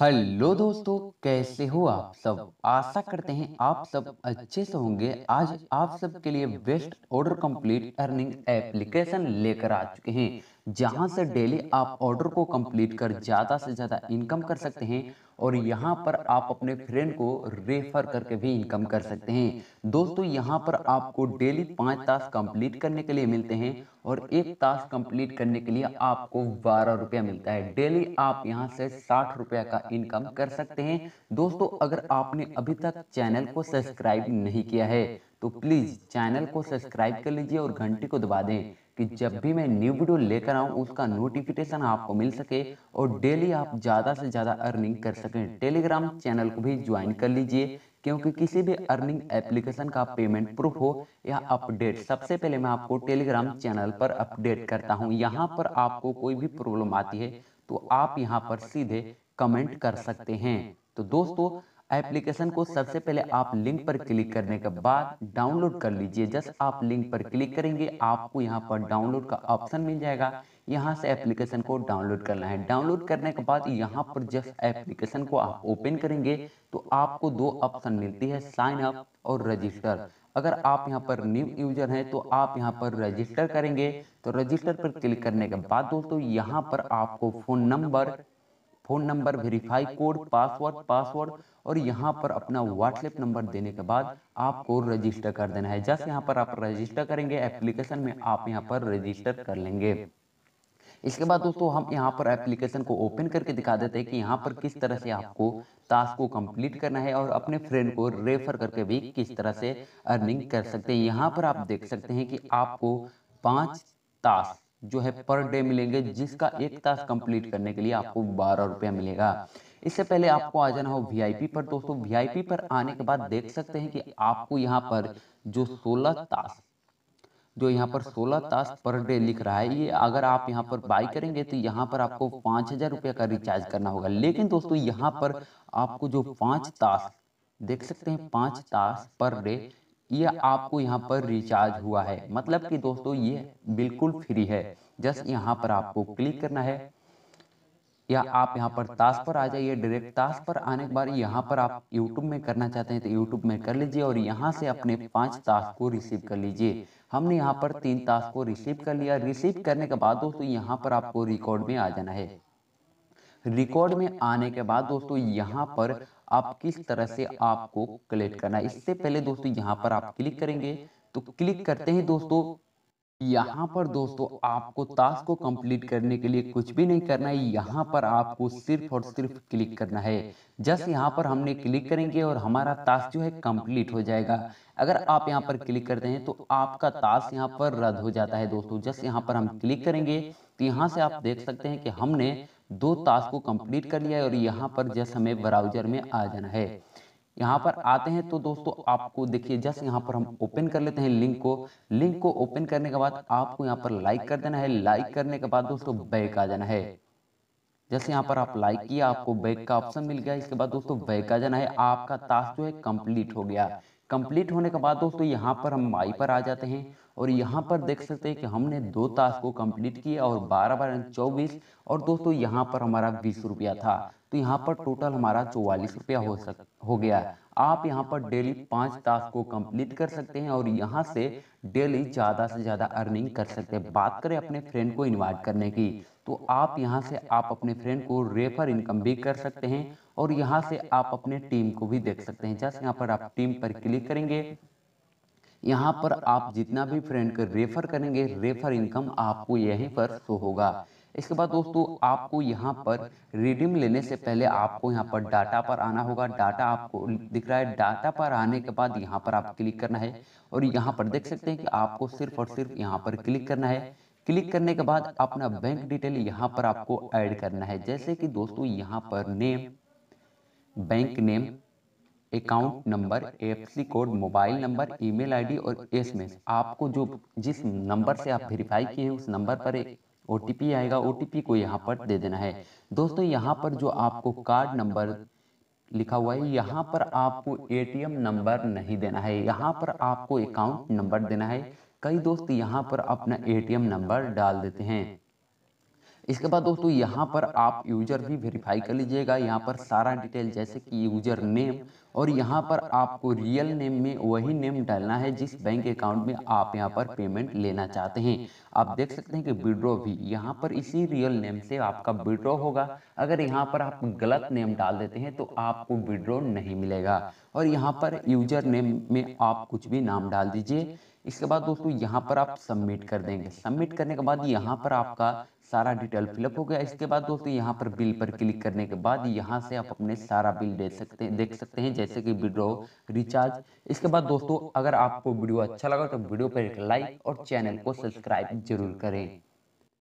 hello दोस्तों कैसे हो आप सब आशा करते हैं आप सब अच्छे से होंगे आज आप सब के लिए best order complete earning application लेकर आ चुके हैं जहां से डेली आप ऑर्डर को कंप्लीट कर ज़्यादा से ज़्यादा इनकम कर सकते हैं और यहाँ पर आप अपने फ्रेंड को रेफर करके भी इनकम कर सकते हैं दोस्तों यहाँ पर आपको डेली पाँच टास्क कंप्लीट करने के लिए मिलते हैं और एक टास्क कंप्लीट करने के लिए आपको बारह रुपया मिलता है डेली आप यहाँ से साठ रुपया का इनकम कर सकते हैं दोस्तों अगर आपने अभी तक चैनल को सब्सक्राइब नहीं किया है तो प्लीज़ चैनल को सब्सक्राइब कर लीजिए और घंटी को दबा दें कि जब भी मैं न्यू वीडियो लेकर आऊँ उसका नोटिफिकेशन आपको मिल सके और डेली आप ज़्यादा से ज़्यादा अर्निंग कर सकें टेलीग्राम चैनल को भी ज्वाइन कर लीजिए क्योंकि किसी भी अर्निंग एप्लीकेशन का पेमेंट प्रूफ हो या अपडेट सबसे पहले मैं आपको टेलीग्राम चैनल पर अपडेट करता हूँ यहाँ पर आपको कोई भी प्रॉब्लम आती है तो आप यहाँ पर सीधे कमेंट कर सकते हैं तो दोस्तों एप्लीकेशन को सबसे पहले आप लिंक पर क्लिक करने के बाद डाउनलोड कर लीजिए जस्ट आप लिंक पर क्लिक करेंगे आपको यहाँ पर डाउनलोड का ऑप्शन मिल जाएगा यहाँ से एप्लीकेशन को डाउनलोड करना है डाउनलोड करने के बाद यहाँ पर जस्ट एप्लीकेशन को आप ओपन करेंगे तो आपको दो ऑप्शन मिलती है साइन अप और रजिस्टर अगर आप यहाँ पर न्यू यूजर हैं तो आप यहाँ पर रजिस्टर करेंगे तो रजिस्टर पर क्लिक करने के बाद दोस्तों यहाँ पर आपको phone number phone number verify code password password और यहाँ पर अपना व्हाट्सएप नंबर देने के बाद आपको रजिस्टर कर देना है जस्ट यहाँ पर आप रजिस्टर करेंगे एप्लीकेशन में आप यहाँ पर रजिस्टर कर लेंगे इसके बाद दोस्तों हम यहाँ पर एप्लीकेशन को ओपन करके दिखा देते हैं कि यहाँ पर किस तरह से आपको टास्क को कंप्लीट करना है और अपने फ्रेंड को रेफर करके भी किस तरह से अर्निंग कर सकते हैं यहाँ पर आप देख सकते हैं कि आपको पाँच टास्क जो है पर डे मिलेंगे जिसका एक टास्क कंप्लीट करने के लिए आपको बारह रुपया मिलेगा इससे पहले आपको आ जाना हो वीआईपी पर दोस्तों वीआईपी पर आने के बाद देख सकते हैं कि आपको यहाँ पर जो सोलह टास्क जो यहाँ पर 16 टास्क पर डे लिख रहा है ये अगर आप यहाँ पर बाई करेंगे तो यहाँ पर आपको पाँच हज़ार रुपये का रिचार्ज करना होगा लेकिन दोस्तों यहाँ पर आपको जो पाँच टास्क देख सकते हैं पाँच टास्क पर डे ये आपको यहाँ पर रिचार्ज हुआ है मतलब कि दोस्तों ये बिल्कुल फ्री है जस्ट यहाँ पर आपको क्लिक करना है या आप यहाँ पर ताश पर आ जाइए डायरेक्ट ताश पर आने के बाद यहाँ पर आप यूट्यूब में करना चाहते हैं तो यूट्यूब में कर लीजिए और यहाँ से अपने पांच ताश को रिसीव कर लीजिए हमने यहाँ पर तीन ताश को रिसीव कर लिया रिसीव करने के बाद दोस्तों यहाँ पर आपको रिकॉर्ड में आ जाना है रिकॉर्ड में आने के बाद दोस्तों यहाँ पर आप किस तरह से आपको कलेक्ट करना है इससे पहले दोस्तों यहाँ पर आप क्लिक करेंगे तो क्लिक करते ही दोस्तों यहाँ पर दोस्तों आपको टास्क को कंप्लीट करने के लिए कुछ भी नहीं करना है यहाँ पर आपको सिर्फ और सिर्फ क्लिक करना है जस्ट यहाँ पर हमने क्लिक करेंगे और हमारा टास्क जो है कंप्लीट हो जाएगा अगर आप यहाँ पर क्लिक करते हैं तो आपका टास्क यहाँ पर रद्द हो जाता है दोस्तों जस्ट यहाँ पर हम क्लिक करेंगे तो यहाँ से आप देख सकते हैं कि हमने दो टास्क को कंप्लीट कर लिया है और यहाँ पर जस्ट हमें ब्राउजर में आ जाना है यहाँ पर आते हैं तो दोस्तों आपको देखिए जस्ट यहाँ पर हम ओपन कर लेते हैं लिंक को लिंक को ओपन करने के बाद आपको यहाँ पर लाइक कर देना है लाइक करने के बाद दोस्तों बैक आ जाना है जैसे यहाँ पर आप लाइक किया आपको बैक का ऑप्शन मिल गया इसके बाद दोस्तों बैक आ जाना है आपका टास्क जो है कंप्लीट हो गया कंप्लीट होने के बाद दोस्तों यहाँ पर हम माई पर आ जाते हैं और यहाँ पर देख सकते हैं कि हमने दो टास्क को कंप्लीट किया और बारह बारह चौबीस और दोस्तों यहाँ पर हमारा बीस रुपया था तो यहाँ पर टोटल हमारा चौवालीस रुपया हो सक हो गया आप यहाँ पर डेली पांच टास्क को कंप्लीट कर सकते हैं और यहाँ से डेली ज़्यादा से ज़्यादा अर्निंग कर सकते हैं बात करें अपने फ्रेंड को इन्वाइट करने की तो आप यहाँ से आप अपने फ्रेंड को रेफर इनकम भी कर सकते हैं और यहाँ से आप अपने टीम को भी देख सकते हैं जैसे यहाँ पर आप टीम पर क्लिक करेंगे यहाँ पर आप जितना भी फ्रेंड को रेफर करेंगे रेफर इनकम आपको यहीं पर शो होगा इसके बाद दोस्तों आपको यहाँ पर रिडीम लेने से पहले आपको यहाँ पर डाटा पर आना होगा डाटा आपको दिख रहा है डाटा पर आने के बाद यहाँ पर आप क्लिक करना है और यहाँ पर देख सकते हैं कि आपको सिर्फ और सिर्फ यहाँ पर क्लिक करना है क्लिक करने के बाद अपना बैंक डिटेल यहाँ पर आपको ऐड करना है जैसे कि दोस्तों यहाँ पर name bank name account number IFSC code mobile number email ID और एस एम आपको जो जिस नंबर से आप वेरीफाई किए हैं उस नंबर पर एक ओ आएगा ओ को यहाँ पर दे देना है दोस्तों यहाँ पर जो आपको कार्ड नंबर लिखा हुआ है यहाँ पर आपको एटीएम नंबर नहीं देना है यहाँ पर आपको अकाउंट नंबर देना है कई दोस्त यहाँ पर अपना ए नंबर डाल देते हैं इसके बाद दोस्तों यहाँ पर आप यूजर भी वेरीफाई कर लीजिएगा यहाँ पर सारा डिटेल जैसे कि यूजर नेम और यहाँ पर आपको रियल नेम में वही नेम डालना है जिस बैंक अकाउंट में आप यहाँ पर पेमेंट लेना चाहते हैं आप देख सकते हैं कि विड्रॉ भी यहाँ पर इसी रियल नेम से आपका विड्रॉ होगा अगर यहाँ पर आप गलत नेम डाल देते हैं तो आपको विड्रो नहीं मिलेगा और यहाँ पर यूजर नेम में आप कुछ भी नाम डाल दीजिए इसके बाद दोस्तों यहाँ पर आप सबमिट कर देंगे सबमिट करने के बाद यहाँ पर आपका सारा डिटेल फिलअप हो गया इसके बाद दोस्तों यहाँ पर बिल पर क्लिक करने के बाद यहाँ से आप अपने सारा बिल दे सकते हैं देख सकते हैं जैसे कि विड्रो रिचार्ज इसके बाद दोस्तों अगर आपको वीडियो अच्छा लगा अच्छा तो वीडियो तो पर एक लाइक और चैनल को सब्सक्राइब जरूर करें